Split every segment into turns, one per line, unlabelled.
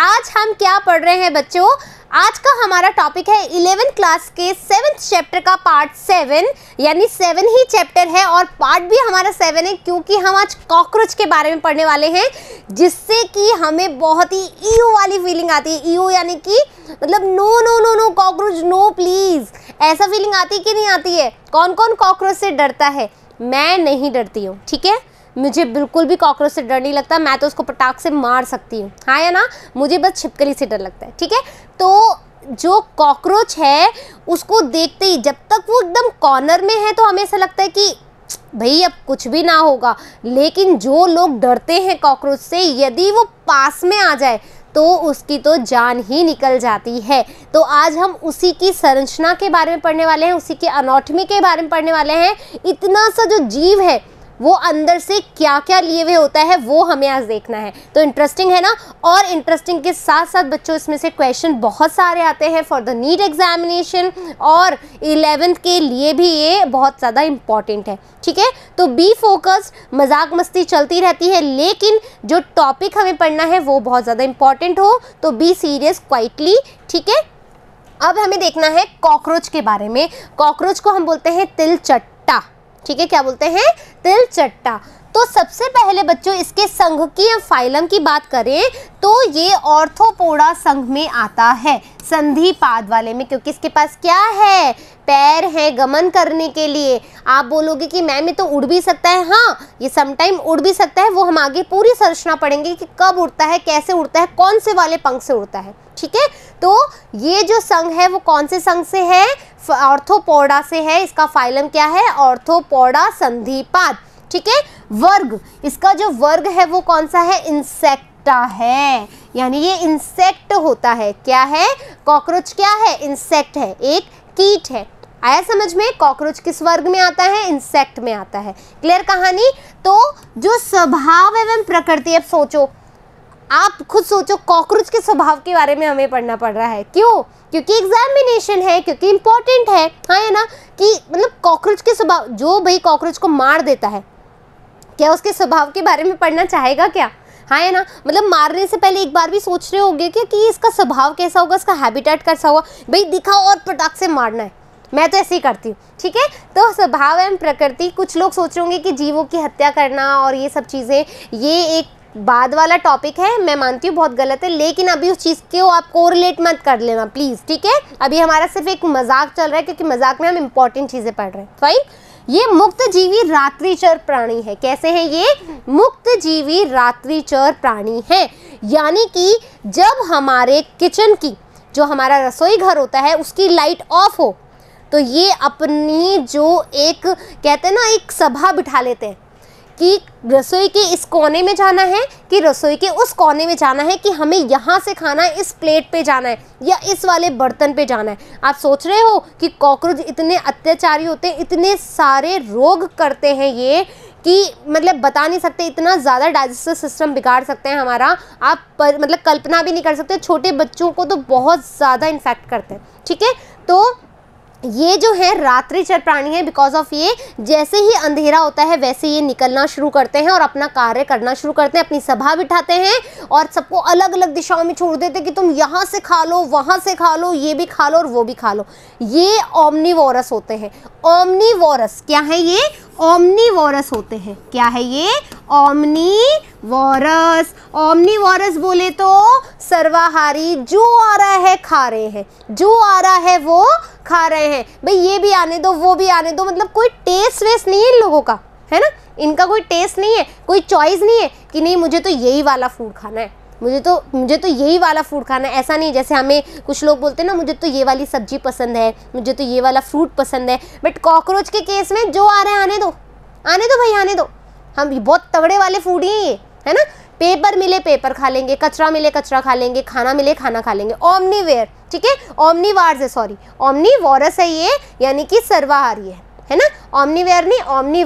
आज हम क्या पढ़ रहे हैं बच्चों आज का हमारा टॉपिक है इलेवेंथ क्लास के सेवन्थ चैप्टर का पार्ट सेवन यानी सेवन ही चैप्टर है और पार्ट भी हमारा सेवन है क्योंकि हम आज कॉकरोच के बारे में पढ़ने वाले हैं जिससे कि हमें बहुत ही ईओ e वाली फीलिंग आती है ईओ e यानी कि मतलब no no no no cockroach no please ऐसा फीलिंग आती कि नहीं आती है कौन कौन कॉकरोच से डरता है मैं नहीं डरती हूँ ठीक है मुझे बिल्कुल भी कॉकरोच से डर नहीं लगता मैं तो उसको पटाख से मार सकती हूँ हाँ या ना मुझे बस छिपकली से डर लगता है ठीक है तो जो कॉकरोच है उसको देखते ही जब तक वो एकदम कॉर्नर में है तो हमें ऐसा लगता है कि भाई अब कुछ भी ना होगा लेकिन जो लोग डरते हैं कॉकरोच से यदि वो पास में आ जाए तो उसकी तो जान ही निकल जाती है तो आज हम उसी की संरचना के बारे में पढ़ने वाले हैं उसी की अनोटमी के बारे में पढ़ने वाले हैं इतना सा जो जीव है वो अंदर से क्या क्या लिए हुए होता है वो हमें आज देखना है तो इंटरेस्टिंग है ना और इंटरेस्टिंग के साथ साथ बच्चों इसमें से क्वेश्चन बहुत सारे आते हैं फॉर द नीट एग्जामिनेशन और इलेवेंथ के लिए भी ये बहुत ज़्यादा इंपॉर्टेंट है ठीक है तो बी फोकस्ड मजाक मस्ती चलती रहती है लेकिन जो टॉपिक हमें पढ़ना है वो बहुत ज़्यादा इंपॉर्टेंट हो तो बी सीरियस क्वाइटली ठीक है अब हमें देखना है कॉकरोच के बारे में कॉकरोच को हम बोलते हैं तिल चट्टा ठीक है क्या बोलते हैं तिलचट्टा तो सबसे पहले बच्चों इसके संघ की या फाइलम की बात करें तो ये ऑर्थोपोड़ा संघ में आता है संधि पाद वाले में क्योंकि इसके पास क्या है पैर है गमन करने के लिए आप बोलोगे कि मैम ये तो उड़ भी सकता है हाँ ये समटाइम उड़ भी सकता है वो हम आगे पूरी संरचना पढ़ेंगे कि कब उड़ता है कैसे उड़ता है कौन से वाले पंख से उड़ता है ठीक है तो ये जो संघ है वो कौन से संघ से है ऑर्थोपोडा से है इसका फाइलम क्या है ऑर्थोपोडा संधिपाद ठीक है वर्ग इसका जो वर्ग है वो कौन सा है इंसेक्ट है यानी ये इंसेक्ट होता है क्या है कॉकरोच क्या है इंसेक्ट है एक कीट है आया समझ में कॉकरोच किस वर्ग में आता है इंसेक्ट में आता है क्लियर कहानी तो जो स्वभाव एवं प्रकृति अब सोचो आप खुद सोचो कॉकरोच के स्वभाव के बारे में हमें पढ़ना पड़ रहा है क्यों क्योंकि एग्जामिनेशन है क्योंकि इम्पोर्टेंट है हाँ है ना कि मतलब कॉकरोच के स्वभाव जो भाई कॉकरोच को मार देता है क्या उसके स्वभाव के बारे में पढ़ना चाहेगा क्या हाँ है ना मतलब मारने से पहले एक बार भी सोच रहे होंगे क्या कि इसका स्वभाव कैसा होगा इसका हैबिटेट कैसा होगा भाई दिखा और पटाख से मारना है मैं तो ऐसे ही करती हूँ ठीक है तो स्वभाव एवं प्रकृति कुछ लोग सोच रहे होंगे कि जीवों की हत्या करना और ये सब चीज़ें ये एक बाद वाला टॉपिक है मैं मानती हूँ बहुत गलत है लेकिन अभी उस चीज़ को आप कोरिलेट मत कर लेना प्लीज़ ठीक है अभी हमारा सिर्फ एक मजाक चल रहा है क्योंकि मजाक में हम इंपॉर्टेंट चीज़ें पढ़ रहे हैं फाइन ये मुक्त जीवी रात्रिचर प्राणी है कैसे हैं ये मुक्त जीवी रात्रिचर प्राणी है यानी कि जब हमारे किचन की जो हमारा रसोई घर होता है उसकी लाइट ऑफ हो तो ये अपनी जो एक कहते हैं ना एक सभा बिठा लेते हैं कि रसोई के इस कोने में जाना है कि रसोई के उस कोने में जाना है कि हमें यहाँ से खाना है इस प्लेट पे जाना है या इस वाले बर्तन पे जाना है आप सोच रहे हो कि कॉकरोच इतने अत्याचारी होते हैं इतने सारे रोग करते हैं ये कि मतलब बता नहीं सकते इतना ज़्यादा डाइजेस्टिव सिस्टम बिगाड़ सकते हैं हमारा आप पर मतलब कल्पना भी नहीं कर सकते छोटे बच्चों को तो बहुत ज़्यादा इन्फेक्ट करते हैं ठीक है तो ये जो है रात्रिचर प्राणी है बिकॉज ऑफ ये जैसे ही अंधेरा होता है वैसे ये निकलना शुरू करते हैं और अपना कार्य करना शुरू करते हैं अपनी सभा बिठाते हैं और सबको अलग अलग दिशाओं में छोड़ देते हैं कि तुम यहाँ से खा लो वहाँ से खा लो ये भी खा लो और वो भी खा लो ये ओमनी होते हैं ओमनी क्या है ये ओमनीवोरस होते हैं क्या है ये ओमनीवोरस ओमनीवोरस बोले तो सर्वाहारी जो आ रहा है खा रहे हैं जो आ रहा है वो खा रहे हैं भाई ये भी आने दो वो भी आने दो मतलब कोई टेस्ट वेस्ट नहीं है इन लोगों का है ना इनका कोई टेस्ट नहीं है कोई चॉइस नहीं है कि नहीं मुझे तो यही वाला फूड खाना है मुझे तो मुझे तो यही वाला फूड खाना है ऐसा नहीं जैसे हमें कुछ लोग बोलते हैं ना मुझे तो ये वाली सब्जी पसंद है मुझे तो ये वाला फ्रूट पसंद है बट कॉकरोच के केस में जो आ रहे हैं आने दो आने दो भाई आने दो हम बहुत तगड़े वाले फूड ही ये है ना पेपर मिले पेपर खा लेंगे कचरा मिले कचरा खा लेंगे खाना मिले खाना खा लेंगे ओमनी ठीक है ओमनी है सॉरी ओमनी वॉरस है ये यानी कि सर्वाहारी है है ना ओमनी नहीं ओमनी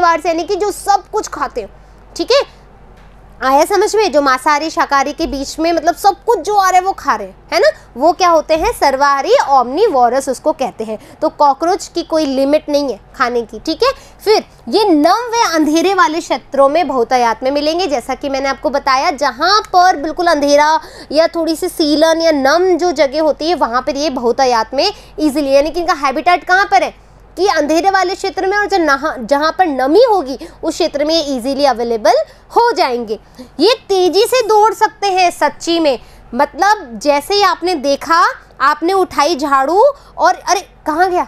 वार्स यानी कि जो सब कुछ खाते हो ठीक है आया समझ में जो मांसाहारी शाकाहारी के बीच में मतलब सब कुछ जो आ रहे हैं वो खा रहे हैं ना वो क्या होते हैं सर्वाहारी ओमनी वॉरस उसको कहते हैं तो कॉकरोच की कोई लिमिट नहीं है खाने की ठीक है फिर ये नम व अंधेरे वाले क्षेत्रों में बहुतायात में मिलेंगे जैसा कि मैंने आपको बताया जहाँ पर बिल्कुल अंधेरा या थोड़ी सी सीलन या नम जो जगह होती है वहाँ पर ये बहुतायात में ईजिली यानी कि इनका हैबिटेट कहाँ पर है कि अंधेरे वाले क्षेत्र में और जो जहाँ पर नमी होगी उस क्षेत्र में ये ईजिली अवेलेबल हो जाएंगे ये तेज़ी से दौड़ सकते हैं सच्ची में मतलब जैसे ही आपने देखा आपने उठाई झाड़ू और अरे कहाँ गया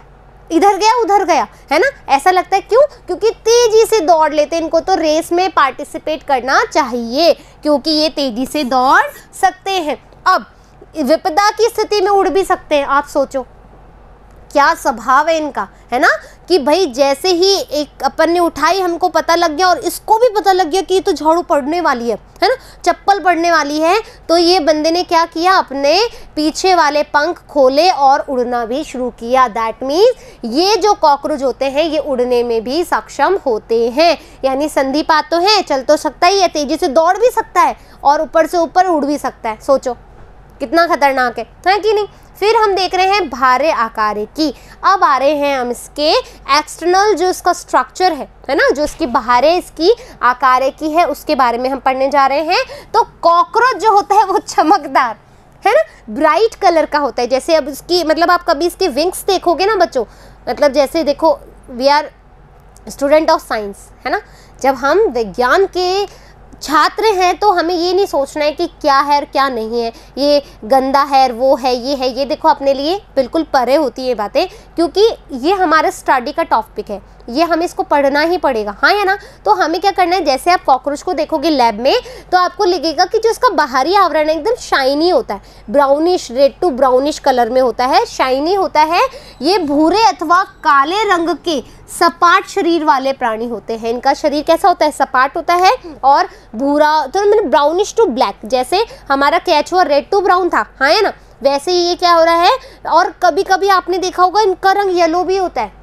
इधर गया उधर गया है ना ऐसा लगता है क्यों क्योंकि तेज़ी से दौड़ लेते हैं इनको तो रेस में पार्टिसिपेट करना चाहिए क्योंकि ये तेज़ी से दौड़ सकते हैं अब विपदा की स्थिति में उड़ भी सकते हैं आप सोचो क्या स्वभाव है इनका है ना कि भाई जैसे ही एक अपन ने उठाई हमको पता लग गया और इसको भी पता लग गया कि ये तो झाड़ू पड़ने वाली है है ना चप्पल पड़ने वाली है तो ये बंदे ने क्या किया अपने पीछे वाले पंख खोले और उड़ना भी शुरू किया दैट मीन्स ये जो कॉकरोच होते हैं ये उड़ने में भी सक्षम होते हैं यानी संधिपात तो है चल तो सकता ही है तेजी से दौड़ भी सकता है और ऊपर से ऊपर उड़ भी सकता है सोचो कितना खतरनाक है है कि नहीं फिर हम देख रहे हैं भारे आकार की अब आ रहे हैं हम इसके एक्सटर्नल जो इसका स्ट्रक्चर है है ना जो इसकी बहारें इसकी आकार की है उसके बारे में हम पढ़ने जा रहे हैं तो कॉकरोच जो होता है वो चमकदार है ना ब्राइट कलर का होता है जैसे अब इसकी मतलब आप कभी इसके विंग्स देखोगे ना बच्चों मतलब जैसे देखो we are student of science है ना जब हम विज्ञान के छात्र हैं तो हमें ये नहीं सोचना है कि क्या है और क्या नहीं है ये गंदा है और वो है ये है ये देखो अपने लिए बिल्कुल परे होती है बातें क्योंकि ये हमारा स्टडी का टॉपिक है ये हमें इसको पढ़ना ही पड़ेगा हाँ या ना तो हमें क्या करना है जैसे आप कॉकरोच को देखोगे लैब में तो आपको लगेगा कि जो इसका बाहरी आवरण है एकदम शाइनी होता है brownish red to brownish colour में होता है शाइनी होता है ये भूरे अथवा काले रंग के सपाट शरीर वाले प्राणी होते हैं इनका शरीर कैसा होता है सपाट होता है और भूरा तो मैंने ब्राउनिश टू ब्लैक जैसे हमारा कैच हुआ रेड टू ब्राउन था हाँ है ना वैसे ही ये क्या हो रहा है और कभी कभी आपने देखा होगा इनका रंग येलो भी होता है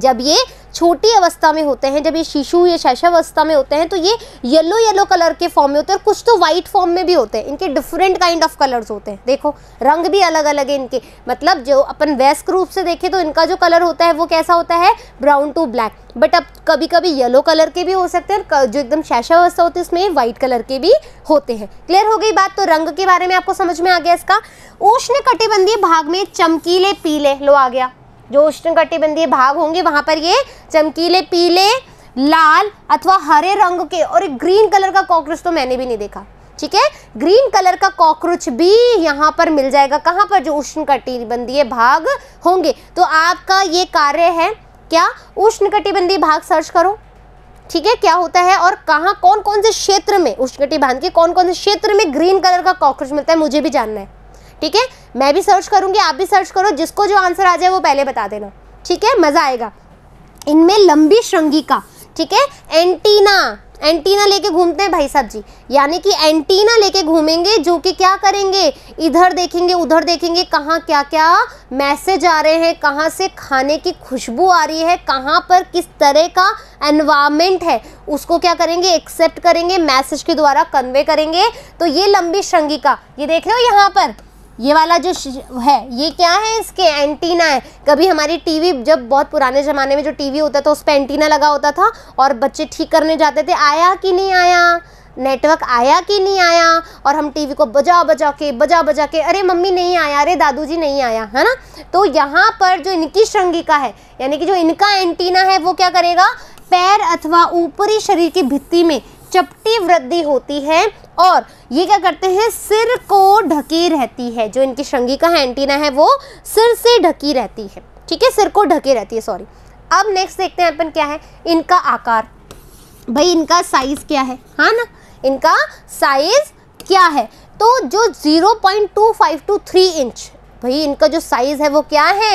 जब ये छोटी अवस्था में होते हैं जब ये शिशु या शैशावस्था में होते हैं तो ये येलो येलो कलर के फॉर्म में होते हैं और कुछ तो वाइट फॉर्म में भी होते हैं इनके डिफरेंट काइंड ऑफ कलर्स होते हैं देखो रंग भी अलग अलग है इनके मतलब जो अपन वैस्क रूप से देखें तो इनका जो कलर होता है वो कैसा होता है ब्राउन टू ब्लैक बट अब कभी कभी येलो कलर के भी हो सकते हैं जो एकदम शैशावस्था होती है उसमें व्हाइट कलर के भी होते हैं क्लियर हो गई बात तो रंग के बारे में आपको समझ में आ गया इसका उष्ण कटिबंधीय भाग में चमकीले पीले लो आ गया जो उष्णकटिबंधीय भाग होंगे वहाँ पर ये चमकीले पीले लाल अथवा हरे रंग के और एक ग्रीन कलर का कॉकरोच तो मैंने भी नहीं देखा ठीक है ग्रीन कलर का कॉकरोच भी यहाँ पर मिल जाएगा कहाँ पर जो उष्णकटिबंधीय भाग होंगे तो आपका ये कार्य है क्या उष्णकटिबंधीय भाग सर्च करो ठीक है क्या होता है और कहाँ कौन कौन से क्षेत्र में उष्णकटिबंध के कौन कौन से क्षेत्र में ग्रीन कलर का कॉकरोच मिलता है मुझे भी जानना है ठीक है मैं भी सर्च करूँगी आप भी सर्च करो जिसको जो आंसर आ जाए वो पहले बता देना ठीक है मज़ा आएगा इनमें लंबी श्रृंगिका ठीक है एंटीना एंटीना लेके घूमते हैं भाई साहब जी यानी कि एंटीना लेके घूमेंगे जो कि क्या करेंगे इधर देखेंगे उधर देखेंगे कहाँ क्या क्या मैसेज आ रहे हैं कहाँ से खाने की खुशबू आ रही है कहाँ पर किस तरह का एनवायरमेंट है उसको क्या करेंगे एक्सेप्ट करेंगे मैसेज के द्वारा कन्वे करेंगे तो ये लंबी श्रृंगिका ये देख रहे हो यहाँ पर ये वाला जो है ये क्या है इसके एंटीना है कभी हमारी टीवी जब बहुत पुराने ज़माने में जो टीवी होता था उस पर एंटीना लगा होता था और बच्चे ठीक करने जाते थे आया कि नहीं आया नेटवर्क आया कि नहीं आया और हम टीवी को बजा बजा के बजा बजा के अरे मम्मी नहीं आया अरे दादू जी नहीं आया है ना तो यहाँ पर जो इनकी श्रृंगिका है यानी कि जो इनका एंटीना है वो क्या करेगा पैर अथवा ऊपरी शरीर की भित्ति में चपटी वृद्धि होती है और ये क्या करते हैं सिर को ढकी रहती है जो इनकी श्रृंगी का एंटीना है वो सिर से ढकी रहती है ठीक है सिर को ढके रहती है सॉरी अब नेक्स्ट देखते हैं अपन क्या है इनका आकार भाई इनका साइज क्या है हा ना इनका साइज क्या है तो जो 0.25 टू 3 इंच भाई इनका जो साइज़ है वो क्या है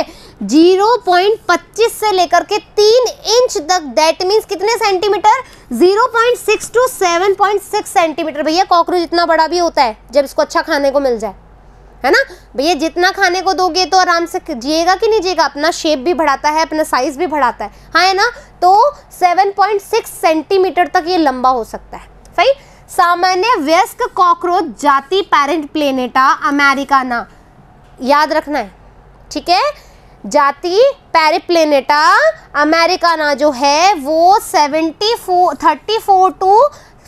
0.25 से लेकर के तीन इंच तक दैट मीन्स कितने सेंटीमीटर 0.6 टू 7.6 सेंटीमीटर भैया कॉकरोच इतना बड़ा भी होता है जब इसको अच्छा खाने को मिल जाए है ना भैया जितना खाने को दोगे तो आराम से जिएगा कि नहीं जिएगा अपना शेप भी बढ़ाता है अपना साइज़ भी बढ़ाता है हाँ है ना तो 7.6 सेंटीमीटर तक ये लंबा हो सकता है सही सामान्य व्यस्क कॉकरोच जाति पेरेंट प्लेनेटा अमेरिका ना याद रखना है ठीक है जाति पेरिप्लेनेटा ना जो है वो seventy four thirty four to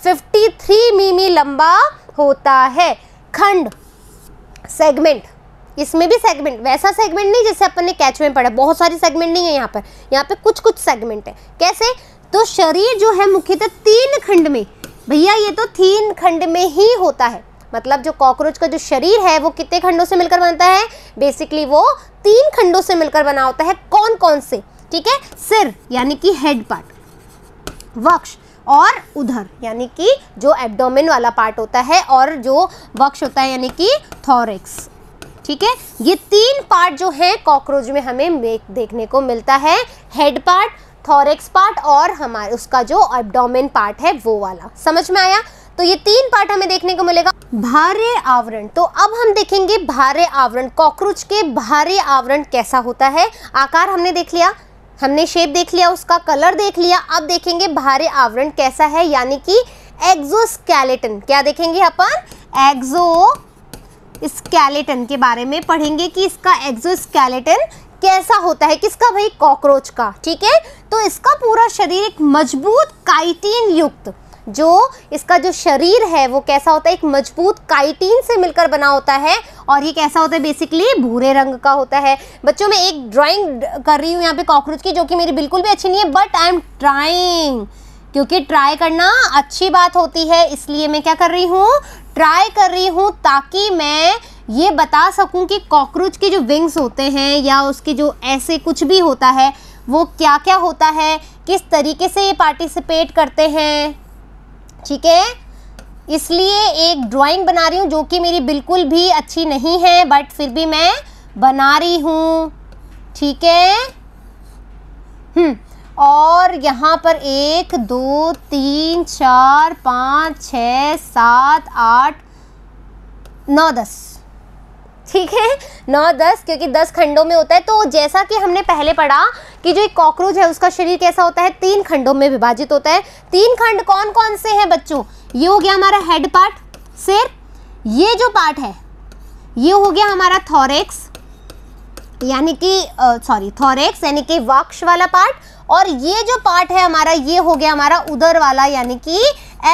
fifty three मीमी लंबा होता है खंड सेगमेंट इसमें भी सेगमेंट वैसा सेगमेंट नहीं जैसे अपन ने कैच में पढ़ा बहुत सारी सेगमेंट नहीं है यहाँ पर यहाँ पे कुछ कुछ सेगमेंट है कैसे तो शरीर जो है मुख्यतः तीन खंड में भैया ये तो तीन खंड में ही होता है मतलब जो कॉकरोच का जो शरीर है वो कितने खंडों से मिलकर बनता है बेसिकली वो तीन खंडों से मिलकर बना होता है कौन कौन से ठीक है सिर यानी कि हेड पार्ट वक्ष और उधर यानी कि जो एब्डोमेन वाला पार्ट होता है और जो वक्ष होता है यानी कि थॉरिक्स ठीक है ये तीन पार्ट जो है कॉकरोच में हमें देखने को मिलता है हेड पार्ट थॉरिक्स पार्ट और हमारे उसका जो एब्डोमेन पार्ट है वो वाला समझ में आया तो ये तीन पार्ट हमें देखने को मिलेगा भारे आवरण तो अब हम देखेंगे भारे आवरण कॉकरोच के भारे आवरण कैसा होता है आकार हमने देख लिया हमने शेप देख लिया उसका कलर देख लिया अब देखेंगे भारे आवरण कैसा है यानी कि एक्सोस्केलेटन क्या देखेंगे अपन एग्जो स्केलेटन के बारे में पढ़ेंगे कि इसका एक्सोस्केलेटन कैसा होता है किसका भाई कॉकरोच का ठीक है तो इसका पूरा शरीर एक मजबूत काइटिन युक्त जो इसका जो शरीर है वो कैसा होता है एक मजबूत काइटीन से मिलकर बना होता है और ये कैसा होता है बेसिकली भूरे रंग का होता है बच्चों मैं एक ड्राइंग कर रही हूँ यहाँ पे कॉकरोच की जो कि मेरी बिल्कुल भी अच्छी नहीं है बट आई एम ट्राइंग क्योंकि ट्राई करना अच्छी बात होती है इसलिए मैं क्या कर रही हूँ ट्राई कर रही हूँ ताकि मैं ये बता सकूँ कि कॉकरोच के जो विंग्स होते हैं या उसके जो ऐसे कुछ भी होता है वो क्या क्या होता है किस तरीके से ये पार्टिसिपेट करते हैं ठीक है इसलिए एक ड्राइंग बना रही हूँ जो कि मेरी बिल्कुल भी अच्छी नहीं है बट फिर भी मैं बना रही हूँ ठीक है हम्म, और यहाँ पर एक दो तीन चार पाँच छ सात आठ नौ दस ठीक है नौ दस क्योंकि दस खंडों में होता है तो जैसा कि हमने पहले पढ़ा कि जो एक कॉकरोच है उसका शरीर कैसा होता है तीन खंडों में विभाजित होता है तीन खंड कौन कौन से हैं बच्चों ये हो गया हमारा हेड पार्ट सिर ये जो पार्ट है ये हो गया हमारा थॉरेक्स यानी कि सॉरी थॉरेक्स यानी कि वक्ष वाला पार्ट और ये जो पार्ट है हमारा ये हो गया हमारा उधर वाला यानी कि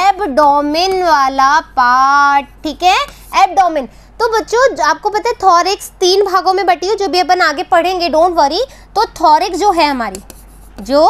एबडोमिन वाला पार्ट ठीक है एबडोमिन तो बच्चों आपको पता है थॉरिक्स तीन भागों में बटी है जो भी अपन आगे पढ़ेंगे डोंट वरी तो थॉरिक्स जो है हमारी जो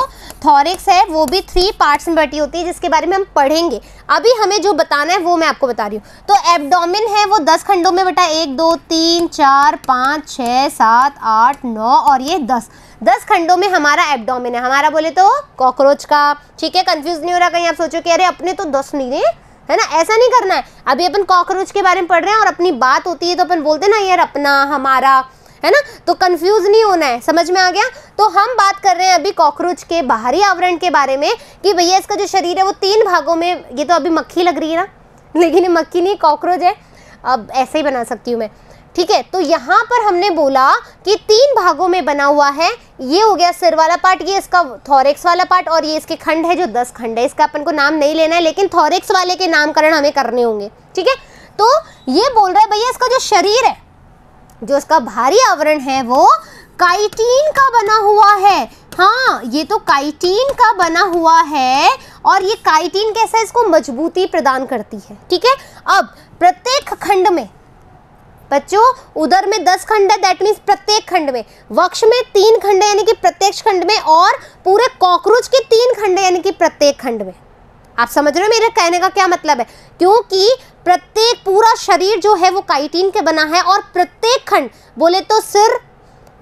थॉरिक्स है वो भी थ्री पार्ट्स में बटी होती है जिसके बारे में हम पढ़ेंगे अभी हमें जो बताना है वो मैं आपको बता रही हूँ तो एब्डोमिन है वो दस खंडों में बटा एक दो तीन चार पाँच छः सात आठ नौ और ये दस दस खंडों में हमारा एब्डोमिन है हमारा बोले तो कॉकरोच का ठीक है कन्फ्यूज़ नहीं हो रहा कहीं आप सोचो कि अरे अपने तो दस नहीं है है ना ऐसा नहीं करना है अभी अपन कॉकरोच के बारे में पढ़ रहे हैं और अपनी बात होती है तो अपन बोलते हैं ना यार अपना हमारा है ना तो कंफ्यूज नहीं होना है समझ में आ गया तो हम बात कर रहे हैं अभी कॉकरोच के बाहरी आवरण के बारे में कि भैया इसका जो शरीर है वो तीन भागों में ये तो अभी मक्खी लग रही है ना लेकिन ये मक्खी नहीं कॉकरोच है अब ऐसे ही बना सकती हूँ मैं ठीक है तो यहाँ पर हमने बोला कि तीन भागों में बना हुआ है ये हो गया सिर वाला पार्ट ये इसका थॉरेक्स वाला पार्ट और ये इसके खंड है जो दस खंड है इसका अपन को नाम नहीं लेना है लेकिन थॉरेक्स वाले के नामकरण हमें करने होंगे ठीक है तो ये बोल रहा है भैया इसका जो शरीर है जो इसका भारी आवरण है वो काइटीन का बना हुआ है हाँ ये तो काइटीन का बना हुआ है और ये काइटीन कैसा इसको मजबूती प्रदान करती है ठीक है अब प्रत्येक खंड में बच्चों उधर में दस खंड है दैट मीन्स प्रत्येक खंड में वक्ष में तीन खंड यानी कि प्रत्येक खंड में और पूरे कॉकरोच के तीन खंड यानी कि प्रत्येक खंड में आप समझ रहे हो मेरे कहने का क्या मतलब है क्योंकि प्रत्येक पूरा शरीर जो है वो काइटीन के बना है और प्रत्येक खंड बोले तो सिर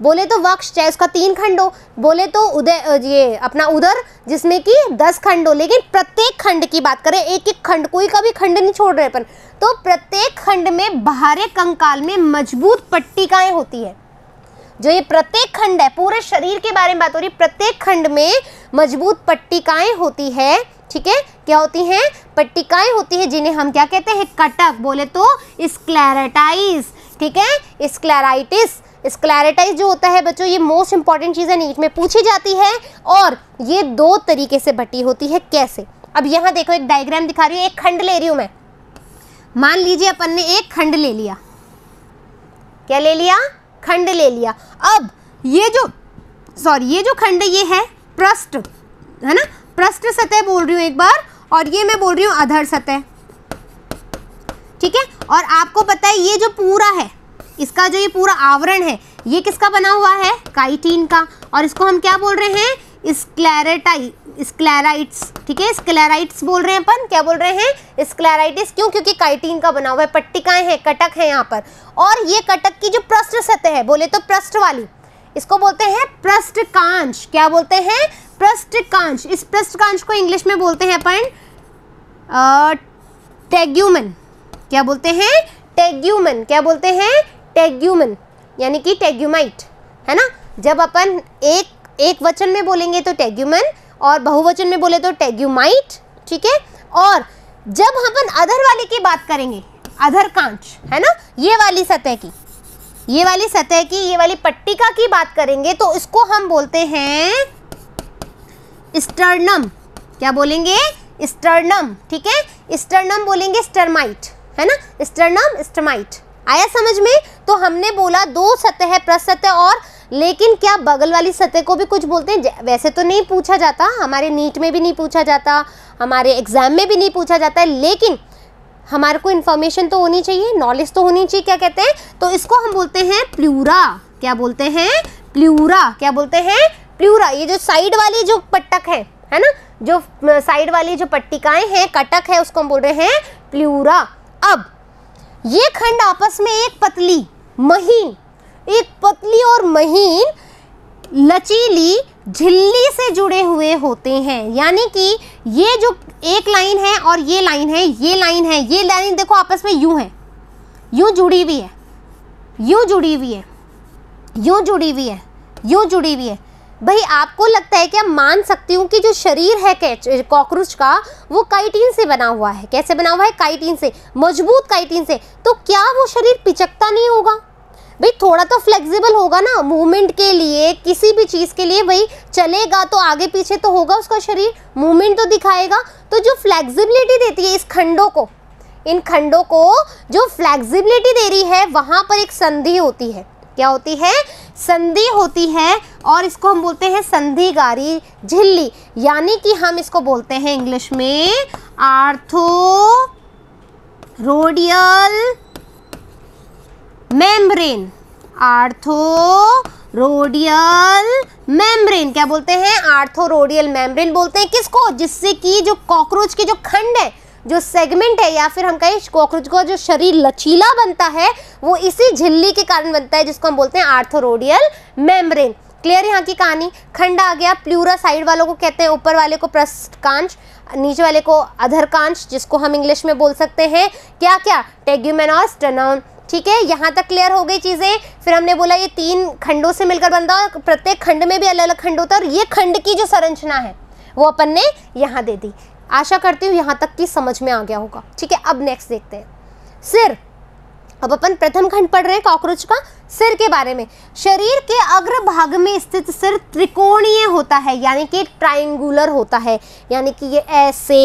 बोले तो वक्ष चाहे उसका तीन खंड हो बोले तो उदय ये अपना उधर जिसमें कि दस खंड हो लेकिन प्रत्येक खंड की बात करें एक एक खंड कोई का भी खंड नहीं छोड़ रहे अपन तो प्रत्येक खंड में बाहर कंकाल में मजबूत पट्टिकाएं होती है जो ये प्रत्येक खंड है पूरे शरीर के बारे में बात हो रही है प्रत्येक खंड में मजबूत पट्टिकाएँ होती है ठीक है क्या होती हैं पट्टिकाएं होती है जिन्हें हम क्या कहते हैं कटक बोले तो स्क्लेराटाइज ठीक है स्क्लेराइटिस स्क्लैरिटाइज जो होता है बच्चों ये मोस्ट इंपॉर्टेंट चीज है नीट में पूछी जाती है और ये दो तरीके से बटी होती है कैसे अब यहाँ देखो एक डायग्राम दिखा रही हूँ एक खंड ले रही हूँ मैं मान लीजिए अपन ने एक खंड ले लिया क्या ले लिया खंड ले लिया अब ये जो सॉरी ये जो खंड ये है प्रस्ट है ना प्रस्ट सतह बोल रही हूँ एक बार और ये मैं बोल रही हूँ अधर सतह ठीक है और आपको पता है ये जो पूरा है इसका जो ये पूरा आवरण है ये किसका बना हुआ है काइटीन का और इसको हम क्या बोल रहे हैं स्क्लेरेटाई स्क्लेराइट्स ठीक है स्क्लेराइट्स बोल रहे हैं अपन क्या बोल रहे हैं स्क्लेराइटिस क्यों क्योंकि काइटीन का बना हुआ है पट्टिकाएं हैं कटक है यहाँ पर और ये कटक की जो प्रस्ट सतह है बोले तो प्रस्ट वाली इसको बोलते हैं प्रस्ट कांश क्या बोलते हैं प्रस्ट कांश इस प्रस्ट कांश को इंग्लिश में बोलते हैं अपन टेग्यूमन क्या बोलते हैं टेग्यूमन क्या बोलते हैं टेग्यूमन यानी कि टेग्यूमाइट है ना जब अपन एक एक वचन में बोलेंगे तो टेग्यूमन और बहुवचन में बोले तो टेग्यूमाइट ठीक है और जब अपन अधर वाले की बात करेंगे अधर कांच है ना ये वाली सतह की ये वाली सतह की ये वाली पट्टिका की बात करेंगे तो इसको हम बोलते हैं स्टर्नम क्या बोलेंगे स्टर्नम ठीक है स्टर्नम बोलेंगे स्टर्माइट है ना स्टर्नम स्टर्माइट आया समझ में तो हमने बोला दो सतह प्रसतह और लेकिन क्या बगल वाली सतह को भी कुछ बोलते हैं वैसे तो नहीं पूछा जाता हमारे नीट में भी नहीं पूछा जाता हमारे एग्ज़ाम में भी नहीं पूछा जाता है लेकिन हमारे को इन्फॉर्मेशन तो होनी चाहिए नॉलेज तो होनी चाहिए क्या कहते हैं तो इसको हम बोलते हैं प्लूरा क्या बोलते हैं प्लूरा क्या बोलते हैं प्लूरा ये जो साइड वाली जो पट्टक है है ना जो साइड वाली जो पट्टिकाएं हैं कटक है उसको हम बोल रहे हैं प्लूरा अब ये खंड आपस में एक पतली महीन एक पतली और महीन लचीली झिल्ली से जुड़े हुए होते हैं यानी कि ये जो एक लाइन है और ये लाइन है ये लाइन है ये लाइन देखो आपस में यूं है यूं जुड़ी हुई है यूं जुड़ी हुई है यूं जुड़ी हुई है यूं जुड़ी हुई है भाई आपको लगता है क्या मान सकती हूँ कि जो शरीर है कॉकरोच का वो काइटीन से बना हुआ है कैसे बना हुआ है काइटीन से मजबूत काइटीन से तो क्या वो शरीर पिचकता नहीं होगा भाई थोड़ा तो फ्लेक्सिबल होगा ना मूवमेंट के लिए किसी भी चीज़ के लिए भाई चलेगा तो आगे पीछे तो होगा उसका शरीर मूवमेंट तो दिखाएगा तो जो फ्लेक्सिबिलिटी देती है इस खंडों को इन खंडों को जो फ्लेक्सिबिलिटी दे रही है वहाँ पर एक संधि होती है क्या होती है संधि होती है और इसको हम बोलते हैं संधिगारी झिल्ली यानी कि हम इसको बोलते हैं इंग्लिश में arthrodial membrane arthrodial membrane क्या बोलते हैं आर्थो रोडियल मेम्ब्रेन बोलते हैं किसको जिससे कि जो कॉकरोच की जो खंड है जो सेगमेंट है या फिर हम कहें कॉकरोच का जो शरीर लचीला बनता है वो इसी झिल्ली के कारण बनता है जिसको हम बोलते हैं आर्थोरोडियल मेम्ब्रेन क्लियर यहाँ की कहानी खंड आ गया प्लूरा साइड वालों को कहते हैं ऊपर वाले को प्रस्थकांश नीचे वाले को अधरकांश जिसको हम इंग्लिश में बोल सकते हैं क्या क्या टेग्यूमेन और स्टेनॉन ठीक है यहाँ तक क्लियर हो गई चीज़ें फिर हमने बोला ये तीन खंडों से मिलकर बनता है और प्रत्येक खंड में भी अलग अलग खंड होता है और ये खंड की जो संरचना है वो अपन ने यहाँ दे दी आशा करती हूँ यहाँ तक की समझ में आ गया होगा ठीक है अब नेक्स्ट देखते हैं सिर अब अपन प्रथम खंड पढ़ रहे हैं कॉकरोच का सिर के बारे में शरीर के अग्र भाग में स्थित सिर त्रिकोणीय होता है यानी कि ट्राइंगुलर होता है यानी कि ये ऐसे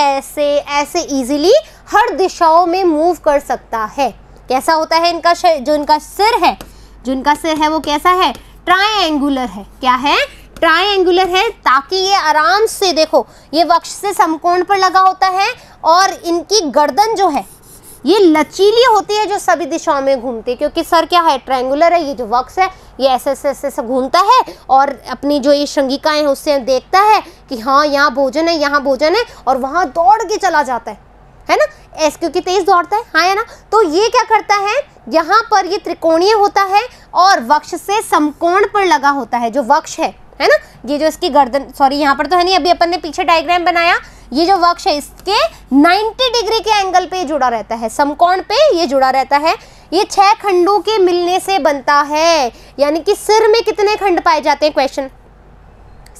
ऐसे ऐसे इजीली हर दिशाओं में मूव कर सकता है कैसा होता है इनका जो इनका सिर है जो इनका सिर है वो कैसा है ट्राइंगुलर है क्या है ट्राइंगुलर है ताकि ये आराम से देखो ये वक्ष से समकोण पर लगा होता है और इनकी गर्दन जो है ये लचीली होती है जो सभी दिशाओं में घूमती है क्योंकि सर क्या है ट्रायंगुलर है ये जो वक्स है ये ऐसे ऐसे ऐसे ऐसे घूमता है और अपनी जो ये श्रृंगिकाएँ हैं उससे देखता है कि हाँ यहाँ भोजन है यहाँ भोजन है और वहाँ दौड़ के चला जाता है है ना एस क्योंकि तेज दौड़ता है हाँ है ना तो ये क्या करता है यहाँ पर ये त्रिकोणीय होता है और वक्ष से समकोण पर लगा होता है जो वक्ष है है ना ये जो इसकी गर्दन सॉरी यहाँ पर तो है नहीं अभी अपन ने पीछे डायग्राम बनाया ये जो वक्ष है इसके 90 डिग्री के एंगल पे जुड़ा रहता है समकोण पे ये जुड़ा रहता है ये छह खंडों के मिलने से बनता है यानी कि सिर में कितने खंड पाए जाते हैं क्वेश्चन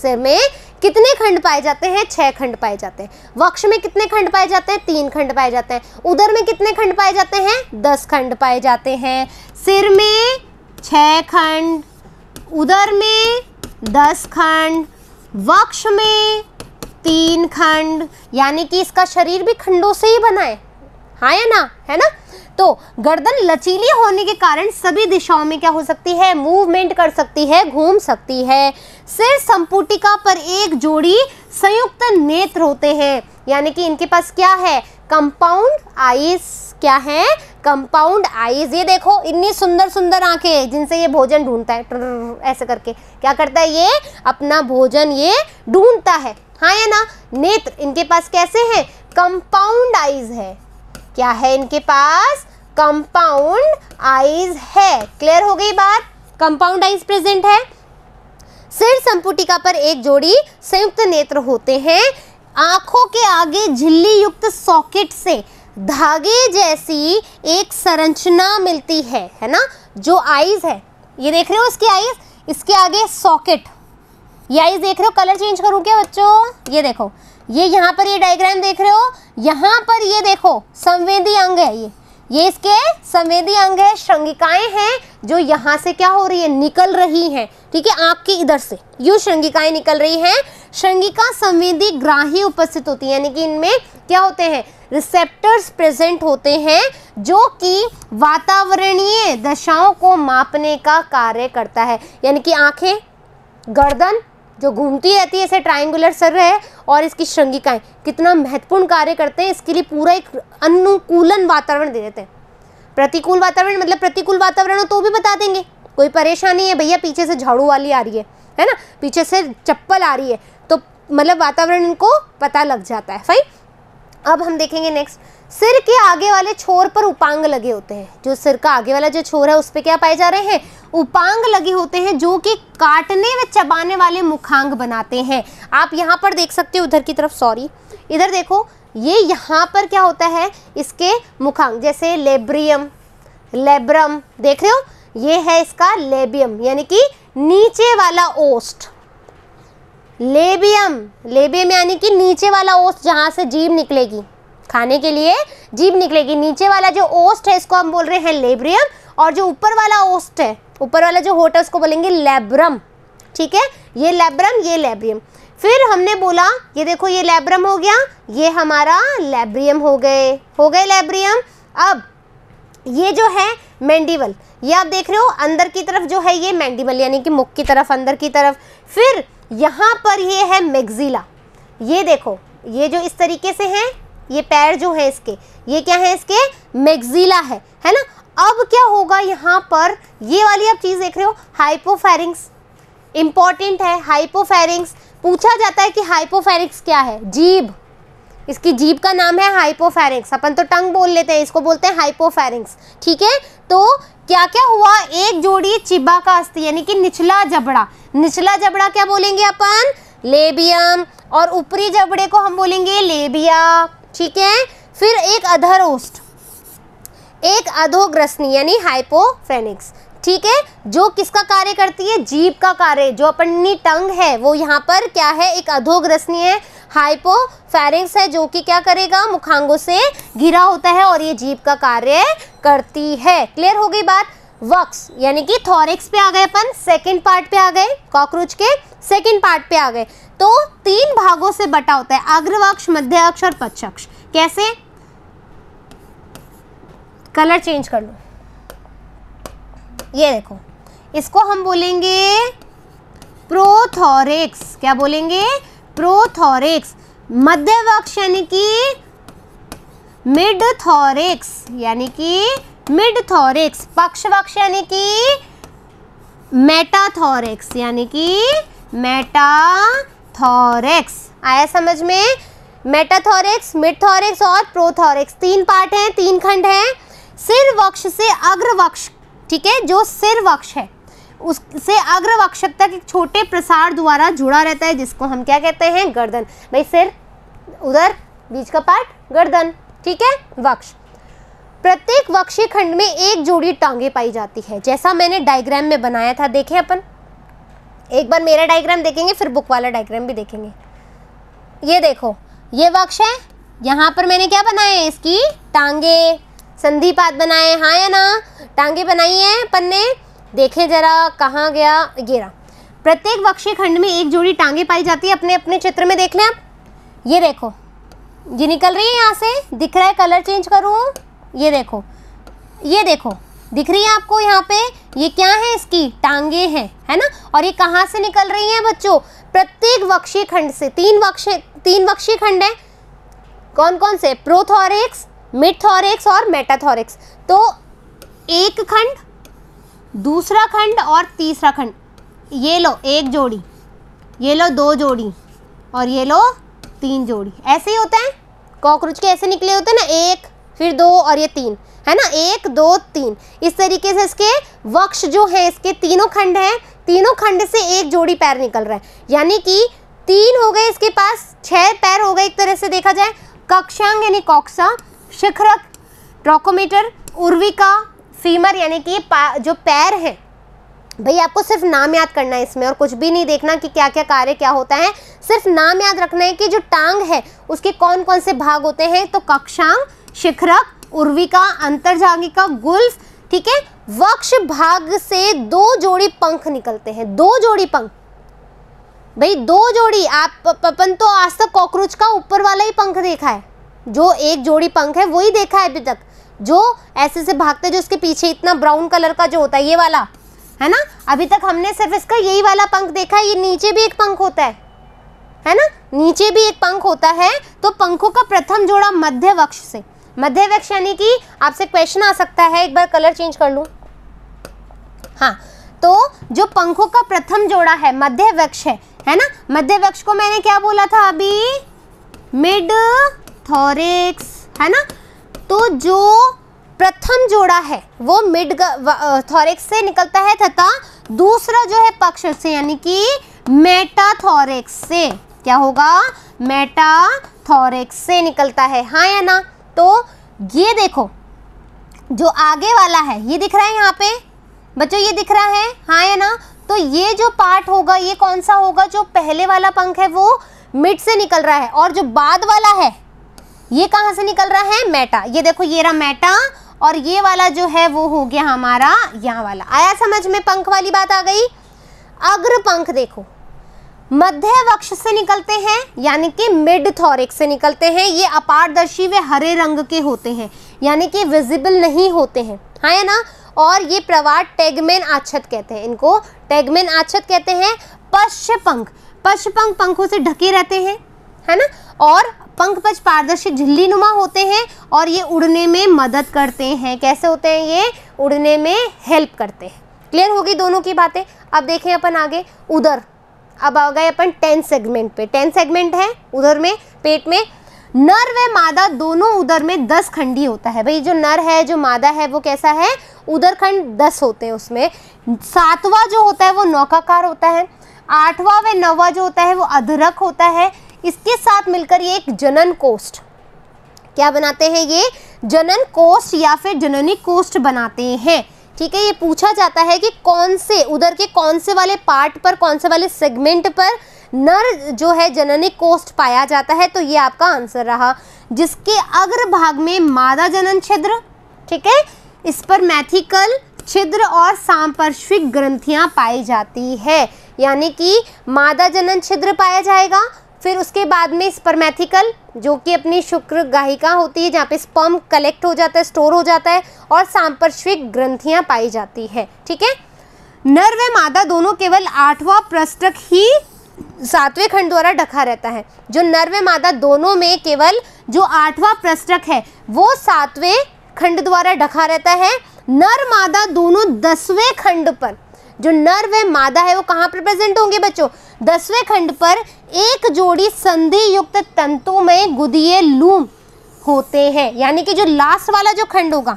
सिर में कितने खंड पाए जाते हैं छह खंड पाए जाते हैं वक्ष में कितने खंड पाए जाते हैं तीन खंड पाए जाते हैं उधर में कितने खंड पाए जाते हैं दस खंड पाए जाते हैं सिर में छ खंड उधर में दस खंड वक्ष में तीन खंड यानी कि इसका शरीर भी खंडों से ही बना है हाँ या ना है ना तो गर्दन लचीली होने के कारण सभी दिशाओं में क्या हो सकती है मूवमेंट कर सकती है घूम सकती है सिर संपुटिका पर एक जोड़ी संयुक्त नेत्र होते हैं यानी कि इनके पास क्या है कंपाउंड आईज क्या है कंपाउंड आईज ये देखो इतनी सुंदर सुंदर आंखें जिनसे ये भोजन ढूंढता है ऐसे करके क्या करता है ये अपना भोजन ये ढूंढता है हाँ या ना नेत्र इनके पास कैसे हैं कंपाउंड आईज है क्या है इनके पास कंपाउंड आईज है क्लियर हो गई बात कंपाउंड आईज प्रेजेंट है सिर संपुटिका पर एक जोड़ी संयुक्त नेत्र होते हैं आंखों के आगे झिल्ली युक्त सॉकेट से धागे जैसी एक संरचना मिलती है है ना जो आईज है ये देख रहे हो इसकी आईज इसके आगे सॉकेट ये आईज देख रहे हो कलर चेंज करूँ क्या बच्चों ये देखो ये यहाँ पर ये डायग्राम देख रहे हो यहाँ पर ये देखो संवेदी अंग है ये ये इसके संवेदी अंग है श्रृंगिकाएं हैं जो यहाँ से क्या हो रही है निकल रही हैं ठीक है आँख के इधर से यू श्रृंगिकाएं निकल रही हैं श्रृंगिका संवेदी ग्राही उपस्थित होती है यानी कि इनमें क्या होते हैं रिसेप्टर्स प्रेजेंट होते हैं जो कि वातावरणीय दशाओं को मापने का कार्य करता है यानी कि आंखें गर्दन जो घूमती रहती है ऐसे ट्राइंगुलर सर है और इसकी श्रृंगिकाएँ कितना महत्वपूर्ण कार्य करते हैं इसके लिए पूरा एक अनुकूलन वातावरण दे देते हैं प्रतिकूल वातावरण मतलब प्रतिकूल वातावरण हो तो भी बता देंगे कोई परेशानी है भैया पीछे से झाड़ू वाली आ रही है है ना पीछे से चप्पल आ रही है तो मतलब वातावरण इनको पता लग जाता है फाइन अब हम देखेंगे नेक्स्ट सिर के आगे वाले छोर पर उपांग लगे होते हैं जो सिर का आगे वाला जो छोर है उस पर क्या पाए जा रहे हैं उपांग लगे होते हैं जो कि काटने व चबाने वाले मुखांग बनाते हैं आप यहाँ पर देख सकते हो उधर की तरफ सॉरी इधर देखो ये यहाँ पर क्या होता है इसके मुखांग जैसे लेब्रियम लेब्रम देख रहे हो ये है इसका लेबियम यानी कि नीचे वाला ओस्ट लेबियम लेबियम यानी कि नीचे वाला ओस्ट जहाँ से जीव निकलेगी खाने के लिए जीभ निकलेगी नीचे वाला जो ओस्ट है इसको हम बोल रहे हैं लेब्रियम और जो ऊपर वाला ओस्ट है ऊपर वाला जो होट है उसको बोलेंगे लेब्रम ठीक है ये लेब्रम ये लेब्रियम फिर हमने बोला ये देखो ये लेब्रम हो गया ये हमारा लेब्रियम हो गए हो गए लेब्रियम अब ये जो है मैंडिबल ये आप देख रहे हो अंदर की तरफ जो है ये मैंडिबल यानी कि मुख की तरफ अंदर की तरफ फिर यहाँ पर ये है मैगजिला ये देखो ये जो इस तरीके से है ये पैर जो है इसके ये क्या है इसके मैगजीला है है ना अब क्या होगा यहाँ पर ये वाली आप चीज़ देख रहे हो हाइपोफेरिंग्स इम्पॉर्टेंट है हाइपोफेरिंग्स पूछा जाता है कि हाइपोफेरिक्स क्या है जीभ इसकी जीभ का नाम है हाइपोफेरिंग्स अपन तो टंग बोल लेते हैं इसको बोलते हैं हाइपोफेरिंग्स ठीक है तो क्या क्या हुआ एक जोड़ी चिब्बा का अस्थि यानी कि निचला जबड़ा निचला जबड़ा क्या बोलेंगे अपन लेबियम और ऊपरी जबड़े को हम बोलेंगे लेबिया ठीक है फिर एक अधरोस्ट एक अधोग्रसनी यानी हाइपोफ्रेनिक्स ठीक है जो किसका कार्य करती है जीभ का कार्य जो अपनी टंग है वो यहाँ पर क्या है एक अधोग्रसनी है हाइपोफेरिक्स है जो कि क्या करेगा मुखांगों से घिरा होता है और ये जीभ का कार्य करती है क्लियर हो गई बात वक्स यानी कि थॉरिक्स पे आ गए अपन सेकंड पार्ट पे आ गए कॉकरोच के सेकंड पार्ट पे आ गए तो तीन भागों से बटा होता है अग्रवक्ष अक्ष और अक्ष कैसे कलर चेंज कर लो ये देखो इसको हम बोलेंगे प्रोथोरिक्स क्या बोलेंगे प्रोथोरेक्स मध्यवक्ष यानी कि मिड थोरिक्स यानी कि मिड थोरिक्स पक्षवक्ष यानी कि मेटाथोरिक्स यानी कि मेटा मेटाथोरेक्स आया समझ में मेटाथोरेक्स मिडथॉरेक्स और प्रोथोरेक्स तीन पार्ट हैं तीन खंड हैं सिर वक्ष से अग्रवक्ष ठीक है जो सिर वक्ष है उससे अग्रवक्ष तक एक छोटे प्रसार द्वारा जुड़ा रहता है जिसको हम क्या कहते हैं गर्दन भाई सिर उधर बीच का पार्ट गर्दन ठीक है वक्ष प्रत्येक वक्षीय खंड में एक जोड़ी टांगे पाई जाती है जैसा मैंने डायग्राम में बनाया था देखें अपन एक बार मेरा डायग्राम देखेंगे फिर बुक वाला डायग्राम भी देखेंगे ये देखो ये वक्ष है यहाँ पर मैंने क्या बनाए हैं इसकी टांगे संधिपात बनाए हाँ या ना टांगे बनाई हैं पन्ने देखे जरा कहाँ गया ये रहा प्रत्येक वक्षी खंड में एक जोड़ी टांगे पाई जाती है अपने अपने चित्र में देख लें आप ये देखो ये निकल रही है यहाँ से दिख रहा है कलर चेंज करूँ ये देखो ये देखो दिख रही है आपको यहाँ पे ये क्या है इसकी टांगे हैं है ना और ये कहाँ से निकल रही हैं बच्चों प्रत्येक वक्षी खंड से तीन वक्ष तीन वक्षी खंड है कौन कौन से प्रोथोरिक्स मिडथोरिक्स और मेटाथोरिक्स तो एक खंड दूसरा खंड और तीसरा खंड ये लो एक जोड़ी ये लो दो जोड़ी और ये लो तीन जोड़ी ऐसे ही होता है कॉकरोच के ऐसे निकले होते हैं ना एक फिर दो और ये तीन है ना एक दो तीन इस तरीके से इसके वक्ष जो है इसके तीनों खंड हैं तीनों खंड से एक जोड़ी पैर निकल रहा है यानी कि तीन हो गए इसके पास छह पैर हो गए एक तरह से देखा जाए कक्षांग यानी कॉक्सा शिखरक ट्रोकोमीटर उर्विका फीमर यानी कि जो पैर हैं भाई आपको सिर्फ नाम याद करना है इसमें और कुछ भी नहीं देखना कि क्या क्या कार्य क्या होता है सिर्फ नाम याद रखना है कि जो टांग है उसके कौन कौन से भाग होते हैं तो कक्षांग शिखरक उर्विका का गुल्फ ठीक है वक्ष भाग से दो जोड़ी पंख निकलते हैं दो जोड़ी पंख भाई दो जोड़ी आप अपन तो आज तक कॉकरोच का ऊपर वाला ही पंख देखा है जो एक जोड़ी पंख है वो ही देखा है अभी तक जो ऐसे से भागते जो उसके पीछे इतना ब्राउन कलर का जो होता है ये वाला है ना अभी तक हमने सिर्फ इसका यही वाला पंख देखा है ये नीचे भी एक पंख होता है है ना नीचे भी एक पंख होता है तो पंखों का प्रथम जोड़ा मध्य वक्ष से मध्य वृक्ष यानी कि आपसे क्वेश्चन आ सकता है एक बार कलर चेंज कर लूँ हाँ तो जो पंखों का प्रथम जोड़ा है मध्य वृक्ष है है ना मध्य वृक्ष को मैंने क्या बोला था अभी मिड थोरिक्स है ना तो जो प्रथम जोड़ा है वो मिड थोरिक्स से निकलता है तथा दूसरा जो है पक्ष से यानी कि मेटाथोरिक्स से क्या होगा मेटाथॉरिक्स से निकलता है हाँ या ना तो ये देखो जो आगे वाला है ये दिख रहा है यहाँ पे बच्चों ये दिख रहा है हाँ या ना तो ये जो पार्ट होगा ये कौन सा होगा जो पहले वाला पंख है वो मिड से निकल रहा है और जो बाद वाला है ये कहाँ से निकल रहा है मेटा ये देखो ये रहा मेटा और ये वाला जो है वो हो गया हमारा यहाँ वाला आया समझ में पंख वाली बात आ गई अग्र पंख देखो मध्य वक्ष से निकलते हैं यानी कि मिड थॉरिक से निकलते हैं ये अपारदर्शी वे हरे रंग के होते हैं यानी कि विजिबल नहीं होते हैं हाँ है ना और ये प्रवार टेगमेन आच्छत कहते हैं इनको टेगमेन आच्छत कहते हैं पश्च पंख पश्च पंख पंखों से ढके रहते हैं है ना और पंख पच पारदर्शी झिल्ली नुमा होते हैं और ये उड़ने में मदद करते हैं कैसे होते हैं ये उड़ने में हेल्प करते हैं क्लियर होगी दोनों की बातें अब देखें अपन आगे उधर अब आ गए अपन टेन सेगमेंट पे टेन सेगमेंट है उधर में पेट में नर व मादा दोनों उधर में दस खंडी होता है भाई जो नर है जो मादा है वो कैसा है उधर खंड दस होते हैं उसमें सातवां जो होता है वो नौकाकार होता है आठवां व नौवा जो होता है वो अधरक होता है इसके साथ मिलकर ये एक जनन कोष्ठ क्या बनाते हैं ये जनन कोष्ठ या फिर जननी कोष्ट बनाते हैं ठीक है ये पूछा जाता है कि कौन से उधर के कौन से वाले पार्ट पर कौन से वाले सेगमेंट पर नर जो है जननी कोष्ठ पाया जाता है तो ये आपका आंसर रहा जिसके अग्रभाग में मादा जनन छिद्र ठीक है इस पर मैथिकल छिद्र और सांपार्श्विक ग्रंथियां पाई जाती है यानी कि मादा जनन छिद्र पाया जाएगा फिर उसके बाद में स्पर्मेथिकल जो कि अपनी शुक्र गाहिका होती है जहाँ पे स्पर्म कलेक्ट हो जाता है स्टोर हो जाता है और सांपर्श्विक ग्रंथियाँ पाई जाती है ठीक है नर व मादा दोनों केवल आठवां प्रस्तक ही सातवें खंड द्वारा ढका रहता है जो नर व मादा दोनों में केवल जो आठवां प्रस्तक है वो सातवें खंड द्वारा ढका रहता है नर मादा दोनों दसवें खंड पर जो नर व मादा है वो कहाँ पर प्रेजेंट होंगे बच्चों दसवें खंड पर एक जोड़ी संधि युक्त तंतु में गुदिये लूम होते हैं यानी कि जो लास्ट वाला जो खंड होगा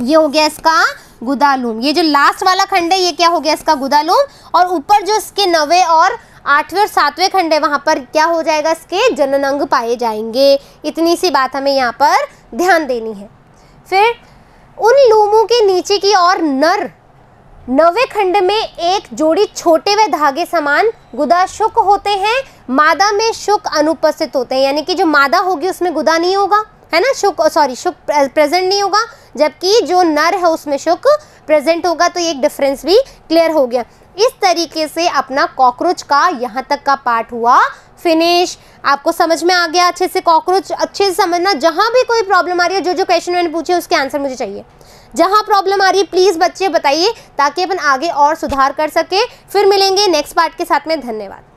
ये हो गया इसका गुदालूम ये जो लास्ट वाला खंड है ये क्या हो गया इसका गुदालूम और ऊपर जो इसके नवे और आठवें और सातवें खंड है वहाँ पर क्या हो जाएगा इसके जननंग पाए जाएंगे इतनी सी बात हमें यहाँ पर ध्यान देनी है फिर उन लूमों के नीचे की और नर नवे खंड में एक जोड़ी छोटे व धागे समान गुदा शुक होते हैं मादा में शुक अनुपस्थित होते हैं यानी कि जो मादा होगी उसमें गुदा नहीं होगा है ना शुक सॉरी शुक प्रेजेंट नहीं होगा जबकि जो नर है उसमें शुक प्रेजेंट होगा तो एक डिफरेंस भी क्लियर हो गया इस तरीके से अपना कॉकरोच का यहाँ तक का पार्ट हुआ फिनिश आपको समझ में आ गया अच्छे से कॉकरोच अच्छे से समझना जहाँ भी कोई प्रॉब्लम आ रही है जो जो क्वेश्चन मैंने पूछे उसके आंसर मुझे चाहिए जहाँ प्रॉब्लम आ रही है प्लीज़ बच्चे बताइए ताकि अपन आगे और सुधार कर सकें फिर मिलेंगे नेक्स्ट पार्ट के साथ में धन्यवाद